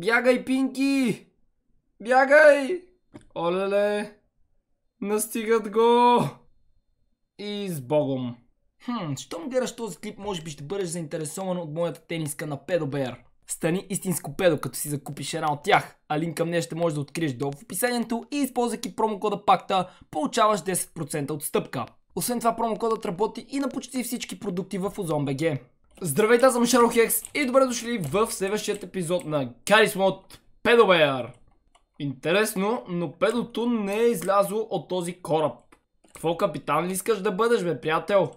Бягай, Пинки! Бягай! Олеле! Настигат го! И с богом! Хм, щом гледаш този клип, може би ще бъдеш заинтересован от моята тениска на Педобер. Стани истинско педо, като си закупиш една от тях. А линк към нея ще можеш да откриеш долу в описанието и използвайки промокода ПАКТА, получаваш 10% отстъпка. Освен това промокодът работи и на почти всички продукти в OzonBG. Здравейте, аз съм Шаро Хекс и добре дошли в следващия епизод на Гарис Мод Педобеяр. Интересно, но педото не е излязло от този кораб. Какво капитан ли искаш да бъдеш, бе, приятел?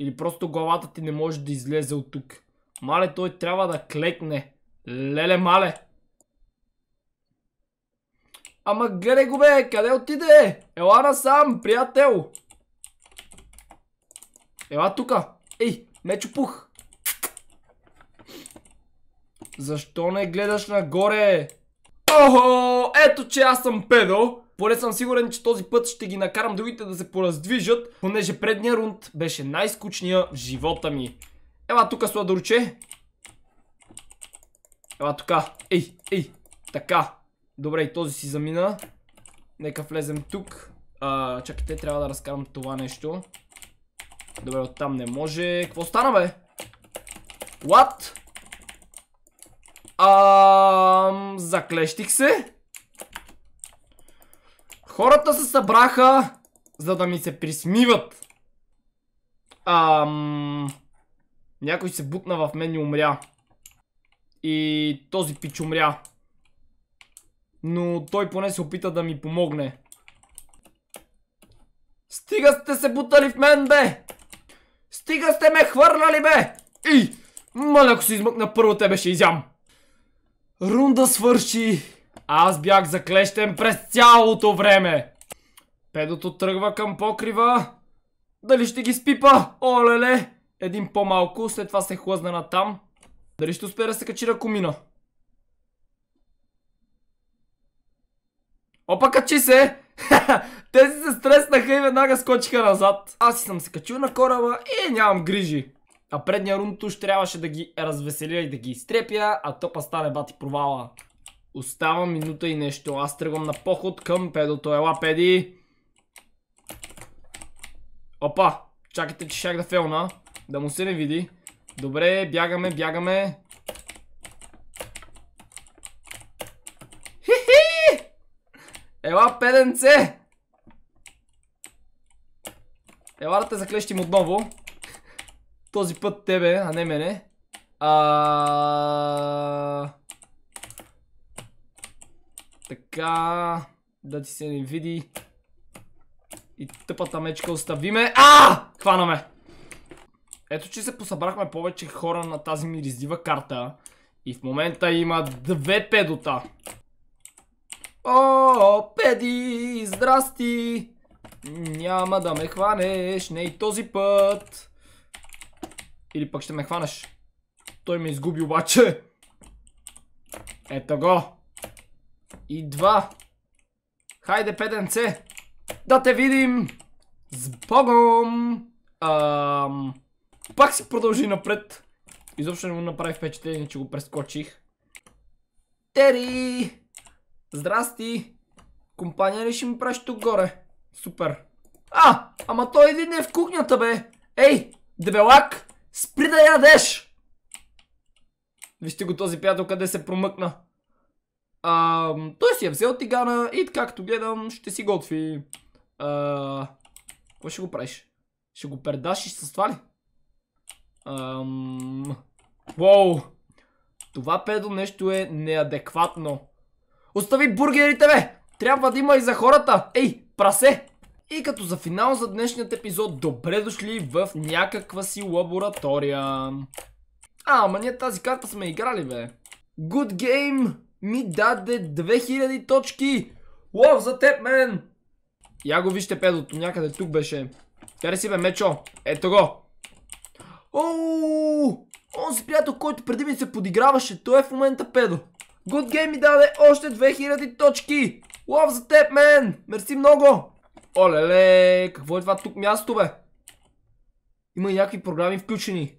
Или просто главата ти не може да излезе от тук. Мале, той трябва да клекне. Леле, мале. Ама гъде го, бе, къде отиде? Ела насам, приятел. Ела тука. Ей, Мечо пух! Защо не гледаш нагоре? Охо! Ето, че аз съм педо. Поне съм сигурен, че този път ще ги накарам другите да се пораздвижат, понеже предния рунд беше най-скучния в живота ми. Ела тука, сладорче. Ела тука. Ей, ей. Така. Добре, и този си замина. Нека влезем тук. чакайте, трябва да разкарам това нещо. Добре, оттам не може. Кво стана, бе? What? Ам... Заклещих се. Хората се събраха, за да ми се присмиват. Ам... Някой се бутна в мен и умря. И този пич умря. Но той поне се опита да ми помогне. Стига сте се бутали в мен, бе! Стига сте ме хвърляли, бе! И! Маля, ако се измъкна първо, тебе ще изям. Рунда свърши. Аз бях заклещен през цялото време. Педото тръгва към покрива. Дали ще ги спипа? Олеле! Един по-малко, след това се хлъзна на там. Дали ще успее да се качи на комина? Опа, качи се! Тези се стреснаха и веднага скочиха назад. Аз съм се качил на кораба и нямам грижи. А предния рунтуш трябваше да ги развеселя и да ги изтрепя, а топа стане бати провала. Остава минута и нещо. Аз тръгвам на поход към педото. Ела, педи! Опа! Чакайте, че шах да фелна. Да му се не види. Добре, бягаме, бягаме. Ела, педенце! Ела да те заклещим отново. Този път тебе, а не мене. Така... Да ти се не види. И тъпата мечка оставиме. А! Хванаме! Ето, че се посъбрахме повече хора на тази мириздива карта. И в момента има две педота. О, Еди, здрасти! Няма да ме хванеш, не и този път. Или пък ще ме хванеш. Той ме изгуби обаче. Ето го. И два. Хайде, педенце. Да те видим. С богом. Ам... Пак си продължи напред. Изобщо не му направи впечатление, че го прескочих. Тери! Здрасти! Компания ли ще ми правиш тук горе? Супер. А, ама той е един е в кухнята, бе. Ей, дебелак, спри да ядеш. Вижте го този приятел къде се промъкна. А, той си е взел тигана и както гледам ще си готви. А, какво ще го правиш? Ще го пердашиш с това ли? Ам... Воу! Това педо нещо е неадекватно. Остави бургерите, бе! трябва да има и за хората. Ей, прасе! И като за финал за днешният епизод, добре дошли в някаква си лаборатория. А, ама ние тази карта сме играли, бе. Good Game ми даде 2000 точки. Лов за теб, мен! Я го вижте педото, някъде тук беше. Тяри си бе, мечо. Ето го. Он си приятел, който преди ми се подиграваше, той е в момента педо. Good Game ми даде още 2000 точки. Лов за теб, мен! Мерси много! Олеле, какво е това тук място, бе? Има и някакви програми включени.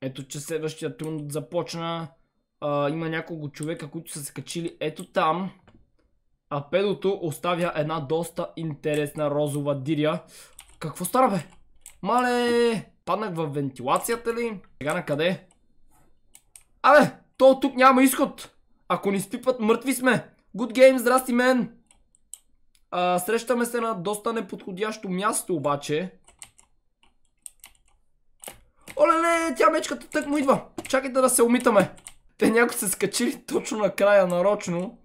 Ето, че следващия трун започна. има няколко човека, които са се качили ето там. А педото оставя една доста интересна розова диря. Какво стара, бе? Мале! Паднах във вентилацията ли? Сега на къде? Абе, то тук няма изход. Ако ни спипат, мъртви сме. Good game, здрасти мен! срещаме се на доста неподходящо място обаче. Оле-ле, тя мечката тък му идва. Чакайте да се умитаме. Те някои се скачили точно на края нарочно,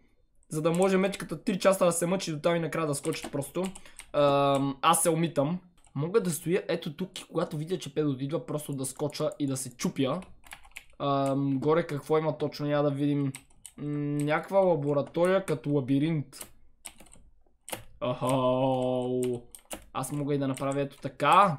за да може мечката 3 часа да се мъчи до там и накрая да скочат просто. аз се умитам. Мога да стоя ето тук и когато видя, че педо идва, просто да скоча и да се чупя. горе какво има точно, няма да видим някаква лаборатория като лабиринт. Ахау. Аз мога и да направя ето така.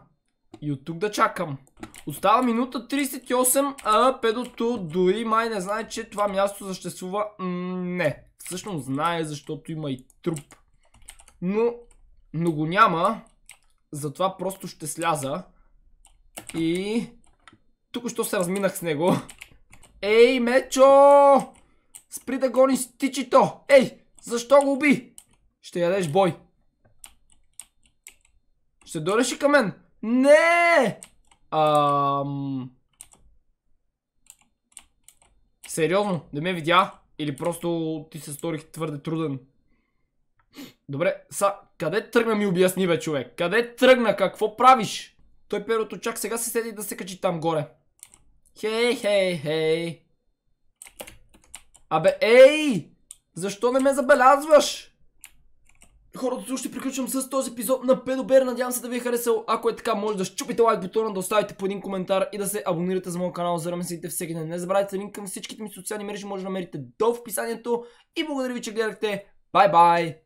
И от тук да чакам. Остава минута 38, а педото дори май не знае, че това място съществува. не. Всъщност знае, защото има и труп. Но, но го няма. Затова просто ще сляза. И... Тук що се разминах с него. Ей, Мечо! Спри да гони стичито! Ей! Защо го уби? Ще ядеш бой. Ще дойдеш и към мен. Не! Ам... Сериозно, не ме видя? Или просто ти се сторих твърде труден? Добре, са, къде тръгна ми обясни бе човек? Къде тръгна? Какво правиш? Той перото чак сега се седи да се качи там горе. Хей, хей, хей. Абе, ей! Защо не ме забелязваш? Хората, сега ще приключвам с този епизод на Педобер. Надявам се да ви е харесал. Ако е така, може да щупите лайк бутона, да оставите по един коментар и да се абонирате за моят канал. За да ме следите всеки ден. Не забравяйте линк към всичките ми социални мрежи, може да намерите долу в описанието. И благодаря ви, че гледахте. Бай-бай!